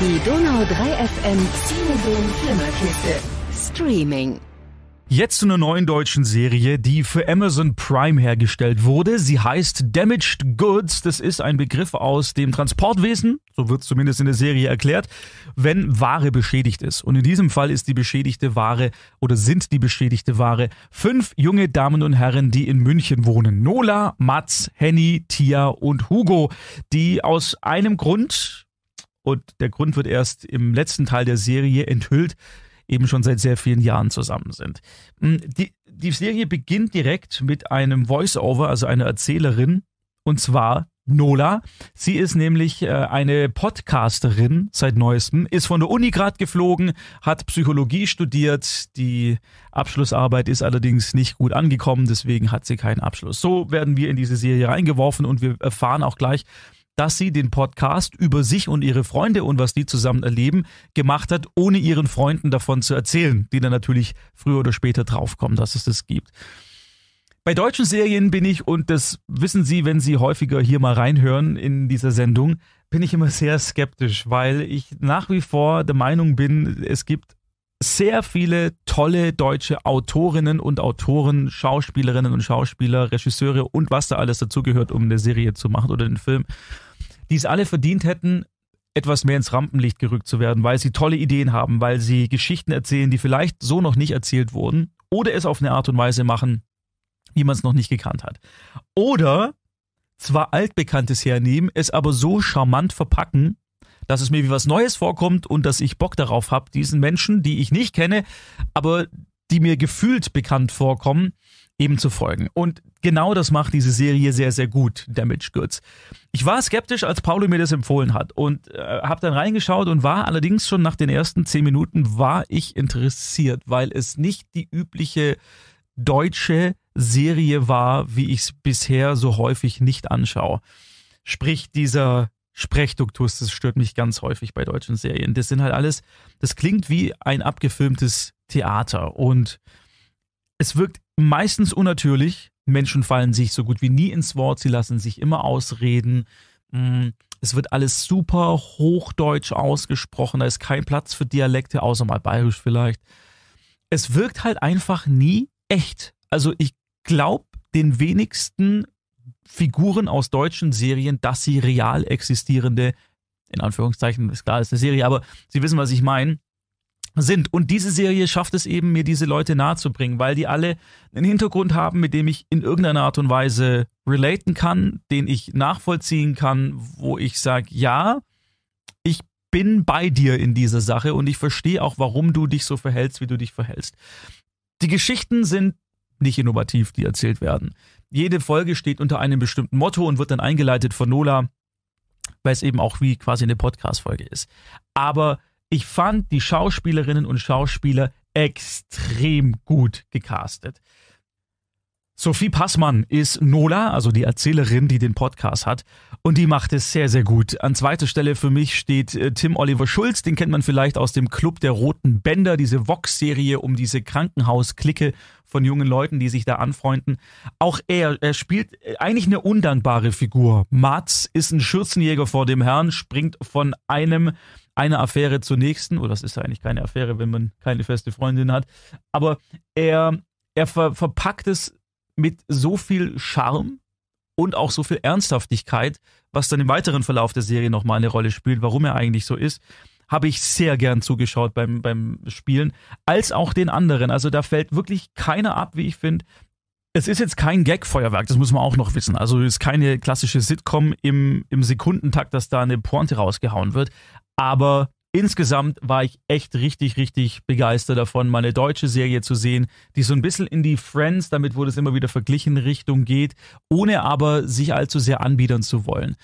Die Donau 3 FM Cinedom Flimmerkiste. Streaming. Jetzt zu einer neuen deutschen Serie, die für Amazon Prime hergestellt wurde. Sie heißt Damaged Goods. Das ist ein Begriff aus dem Transportwesen, so wird es zumindest in der Serie erklärt, wenn Ware beschädigt ist. Und in diesem Fall ist die beschädigte Ware oder sind die beschädigte Ware fünf junge Damen und Herren, die in München wohnen. Nola, Mats, Henny, Tia und Hugo, die aus einem Grund und der Grund wird erst im letzten Teil der Serie enthüllt, eben schon seit sehr vielen Jahren zusammen sind. Hm, die, die Serie beginnt direkt mit einem Voice-Over, also einer Erzählerin, und zwar Nola. Sie ist nämlich äh, eine Podcasterin seit neuestem, ist von der Uni gerade geflogen, hat Psychologie studiert. Die Abschlussarbeit ist allerdings nicht gut angekommen, deswegen hat sie keinen Abschluss. So werden wir in diese Serie reingeworfen und wir erfahren auch gleich, dass sie den Podcast über sich und ihre Freunde und was die zusammen erleben gemacht hat, ohne ihren Freunden davon zu erzählen, die dann natürlich früher oder später draufkommen, dass es das gibt. Bei deutschen Serien bin ich, und das wissen Sie, wenn Sie häufiger hier mal reinhören in dieser Sendung, bin ich immer sehr skeptisch, weil ich nach wie vor der Meinung bin, es gibt sehr viele tolle deutsche Autorinnen und Autoren, Schauspielerinnen und Schauspieler, Regisseure und was da alles dazugehört, um eine Serie zu machen oder einen Film die es alle verdient hätten, etwas mehr ins Rampenlicht gerückt zu werden, weil sie tolle Ideen haben, weil sie Geschichten erzählen, die vielleicht so noch nicht erzählt wurden oder es auf eine Art und Weise machen, wie man es noch nicht gekannt hat. Oder zwar altbekanntes hernehmen, es aber so charmant verpacken, dass es mir wie was Neues vorkommt und dass ich Bock darauf habe, diesen Menschen, die ich nicht kenne, aber die mir gefühlt bekannt vorkommen, eben zu folgen. Und genau das macht diese Serie sehr, sehr gut, Damage Goods. Ich war skeptisch, als Pauli mir das empfohlen hat und äh, habe dann reingeschaut und war allerdings schon nach den ersten zehn Minuten war ich interessiert, weil es nicht die übliche deutsche Serie war, wie ich es bisher so häufig nicht anschaue. Sprich, dieser Sprechduktus, das stört mich ganz häufig bei deutschen Serien. Das sind halt alles, das klingt wie ein abgefilmtes Theater und es wirkt meistens unnatürlich, Menschen fallen sich so gut wie nie ins Wort, sie lassen sich immer ausreden. Mm, es wird alles super hochdeutsch ausgesprochen, da ist kein Platz für Dialekte, außer mal bayerisch vielleicht. Es wirkt halt einfach nie echt. Also ich glaube den wenigsten Figuren aus deutschen Serien, dass sie real existierende, in Anführungszeichen, ist klar, ist eine Serie, aber Sie wissen, was ich meine, sind. Und diese Serie schafft es eben, mir diese Leute nahezubringen, weil die alle einen Hintergrund haben, mit dem ich in irgendeiner Art und Weise relaten kann, den ich nachvollziehen kann, wo ich sage, ja, ich bin bei dir in dieser Sache und ich verstehe auch, warum du dich so verhältst, wie du dich verhältst. Die Geschichten sind nicht innovativ, die erzählt werden. Jede Folge steht unter einem bestimmten Motto und wird dann eingeleitet von Nola, weil es eben auch wie quasi eine Podcast-Folge ist. Aber ich fand die Schauspielerinnen und Schauspieler extrem gut gecastet. Sophie Passmann ist Nola, also die Erzählerin, die den Podcast hat, und die macht es sehr, sehr gut. An zweiter Stelle für mich steht äh, Tim Oliver Schulz, den kennt man vielleicht aus dem Club der Roten Bänder, diese Vox-Serie um diese Krankenhaus-Clique von jungen Leuten, die sich da anfreunden. Auch er, er spielt äh, eigentlich eine undankbare Figur. Mats ist ein Schürzenjäger vor dem Herrn, springt von einem einer Affäre zur nächsten, oder das ist ja eigentlich keine Affäre, wenn man keine feste Freundin hat, aber er, er ver, verpackt es mit so viel Charme und auch so viel Ernsthaftigkeit, was dann im weiteren Verlauf der Serie nochmal eine Rolle spielt, warum er eigentlich so ist habe ich sehr gern zugeschaut beim, beim Spielen, als auch den anderen. Also da fällt wirklich keiner ab, wie ich finde. Es ist jetzt kein Gag-Feuerwerk, das muss man auch noch wissen. Also es ist keine klassische Sitcom im, im Sekundentakt, dass da eine Pointe rausgehauen wird. Aber insgesamt war ich echt richtig, richtig begeistert davon, mal eine deutsche Serie zu sehen, die so ein bisschen in die Friends, damit wurde es immer wieder verglichen, Richtung geht, ohne aber sich allzu sehr anbiedern zu wollen.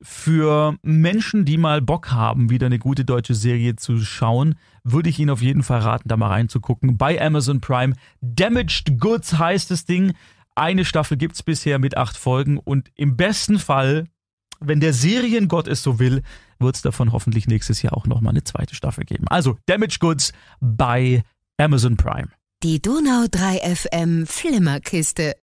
Für Menschen, die mal Bock haben, wieder eine gute deutsche Serie zu schauen, würde ich Ihnen auf jeden Fall raten, da mal reinzugucken. Bei Amazon Prime. Damaged Goods heißt das Ding. Eine Staffel gibt es bisher mit acht Folgen und im besten Fall wenn der Seriengott es so will, wird es davon hoffentlich nächstes Jahr auch nochmal eine zweite Staffel geben. Also Damage Goods bei Amazon Prime. Die Donau 3 FM Flimmerkiste.